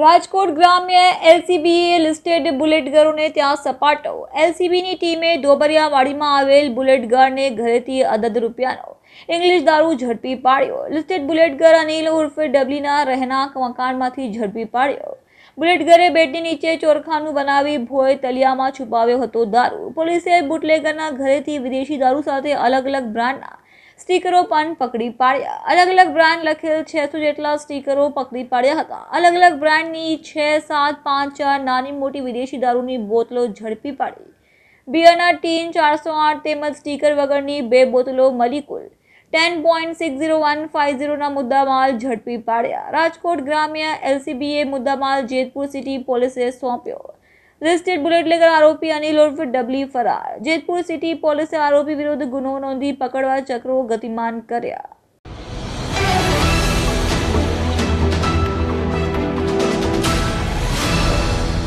રાજકોટ ગ્રામ્ય એલસીબીએ લિસ્ટેડ બુલેટગરોને ત્યાં સપાટો એલસીબીની ટીમે ધોબરિયાવાડીમાં આવેલ બુલેટ ઘરેથી અદદ રૂપિયાનો ઇંગ્લિશ દારૂ ઝડપી પાડ્યો લિસ્ટેડ બુલેટગર અનિલ ઉર્ફે ડબલીના રહેણાંક મકાનમાંથી ઝડપી પાડ્યો બુલેટગરે બેટની નીચે ચોરખાનું બનાવી ભોય તલિયામાં છુપાવ્યો હતો દારૂ પોલીસે બુટલેગરના ઘરેથી વિદેશી દારૂ સાથે અલગ અલગ બ્રાન્ડના સ્ટીકરો પણ પકડી પાડ્યા અલગ અલગ બ્રાન્ડ લખેલ છસો જેટલા સ્ટીકરો પકડી પાડ્યા હતા અલગ અલગ બ્રાન્ડની છે સાત પાંચ ચાર નાની મોટી વિદેશી દારૂની બોતલો ઝડપી પાડી બિયરના ટીન ચારસો આઠ તેમજ સ્ટીકર વગરની બે બોતલો મળી કુલ ten point six zero one five ઝીરોના મુદ્દામાલ ઝડપી પાડ્યા રાજકોટ ગ્રામ્ય એલસીબીએ મુદ્દામાલ જેતપુર સિટી પોલીસે સોંપ્યો રેસ્ટેડ બુલેટ લેકર આરોપી અનિલ ઉર્ફ ડબલી ફરાર જેતપુર સિટી પોલીસે આરોપી વિરુદ્ધ ગુનો નોંધી પકડવા ચક્રો ગતિમાન કર્યા